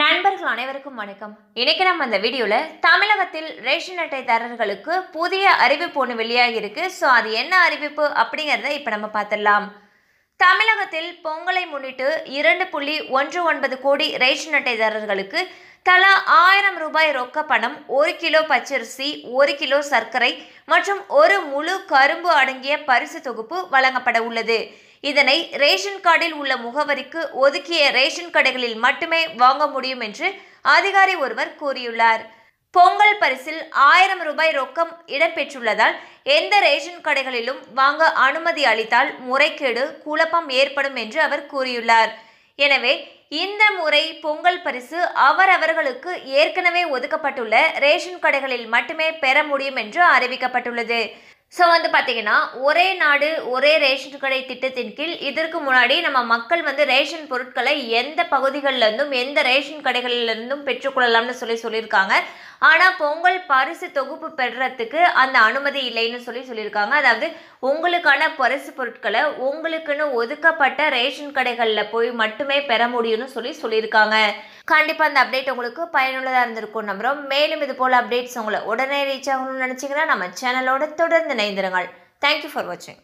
நண்பர்கள் அனைவருக்கும் வணக்கம் இன்னைக்கு நம்ம அந்த வீடியோவில் தமிழகத்தில் ரேஷன் அட்டைதாரர்களுக்கு புதிய அறிவிப்பு ஒன்று இருக்கு ஸோ அது என்ன அறிவிப்பு அப்படிங்கிறத இப்போ நம்ம பார்த்துடலாம் தமிழகத்தில் பொங்கலை முன்னிட்டு இரண்டு புள்ளி ஒன்று ஒன்பது கோடி ரேஷன் அட்டைதாரர்களுக்கு தலா ஆயிரம் ரூபாய் ரொக்க பணம் ஒரு கிலோ பச்சரிசி ஒரு கிலோ சர்க்கரை மற்றும் ஒரு முழு கரும்பு அடங்கிய பரிசு தொகுப்பு வழங்கப்பட உள்ளது இதனை ரேஷன் கார்டில் உள்ள முகவரிக்கு ஒதுக்கிய ரேஷன் கடைகளில் மட்டுமே வாங்க முடியும் என்று அதிகாரி ஒருவர் கூறியுள்ளார் பொங்கல் பரிசில் ஆயிரம் ரூபாய் ரொக்கம் இடம்பெற்றுள்ளதால் எந்த ரேஷன் கடைகளிலும் வாங்க அனுமதி அளித்தால் முறைகேடு குழப்பம் ஏற்படும் என்று அவர் கூறியுள்ளார் எனவே இந்த முறை பொங்கல் பரிசு அவரவர்களுக்கு ஏற்கனவே ஒதுக்கப்பட்டுள்ள ரேஷன் கடைகளில் மட்டுமே பெற முடியும் என்று அறிவிக்கப்பட்டுள்ளது ஸோ வந்து பார்த்திங்கன்னா ஒரே நாடு ஒரே ரேஷன் கடை திட்டத்தின் கீழ் இதற்கு முன்னாடி நம்ம மக்கள் வந்து ரேஷன் பொருட்களை எந்த பகுதிகளிலிருந்தும் எந்த ரேஷன் கடைகளிலிருந்தும் பெற்றுக்கொள்ளலாம்னு சொல்லி சொல்லியிருக்காங்க ஆனால் பொங்கல் பரிசு தொகுப்பு பெறுறதுக்கு அந்த அனுமதி இல்லைன்னு சொல்லி சொல்லியிருக்காங்க அதாவது உங்களுக்கான பரிசு பொருட்களை உங்களுக்குன்னு ஒதுக்கப்பட்ட ரேஷன் கடைகளில் போய் மட்டுமே பெற முடியும்னு சொல்லி சொல்லியிருக்காங்க கண்டிப்பாக அந்த அப்டேட் உங்களுக்கு பயனுள்ளதாக இருந்திருக்கும் நம்புகிறோம் மேலும் இது போல் அப்டேட்ஸ் உங்களை உடனே ரீச் ஆகணும்னு நினச்சிங்கன்னா நம்ம சேனலோட தொடர்ந்து இணைந்திருங்கள் தேங்க்யூ ஃபார் வாட்சிங்